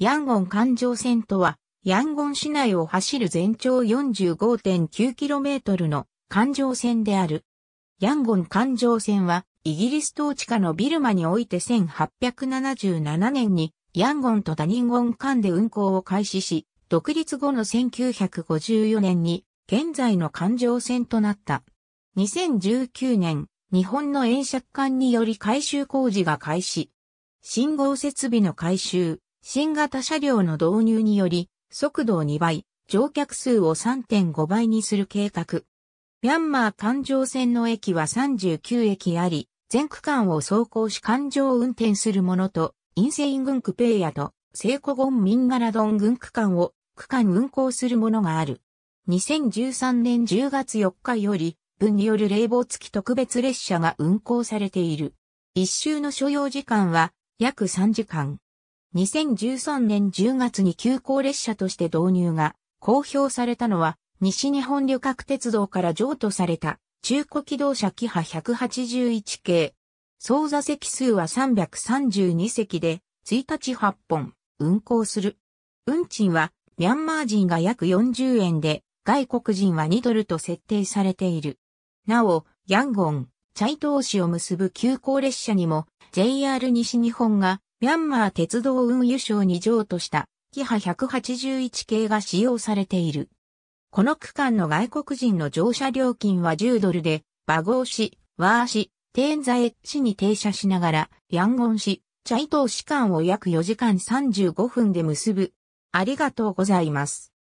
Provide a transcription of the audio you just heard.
ヤンゴン環状線とは、ヤンゴン市内を走る全長 45.9km の環状線である。ヤンゴン環状線は、イギリス統治下のビルマにおいて1877年に、ヤンゴンとダニンゴン間で運行を開始し、独立後の1954年に、現在の環状線となった。2019年、日本の円借管により改修工事が開始。信号設備の改修、新型車両の導入により、速度を2倍、乗客数を3.5倍にする計画。ミャンマー環状線の駅は39駅あり、全区間を走行し環状を運転するものと、インセイン軍区ペイヤと、セイコゴンミンガラドン軍区間を区間運行するものがある。2013年10月4日より、分による冷房付き特別列車が運行されている。一周の所要時間は約3時間。2013年10月に急行列車として導入が公表されたのは、西日本旅客鉄道から譲渡された中古機動車キハ181系。総座席数は332席で、1日8本運行する。運賃はミャンマー人が約40円で、外国人は2ドルと設定されている。なお、ヤンゴン、チャイトー市を結ぶ急行列車にも JR 西日本がミャンマー鉄道運輸省に譲渡したキハ181系が使用されている。この区間の外国人の乗車料金は10ドルで、馬号市、ワー市、テーンザエッ市に停車しながら、ヤンゴン市、チャイ島市間を約4時間35分で結ぶ。ありがとうございます。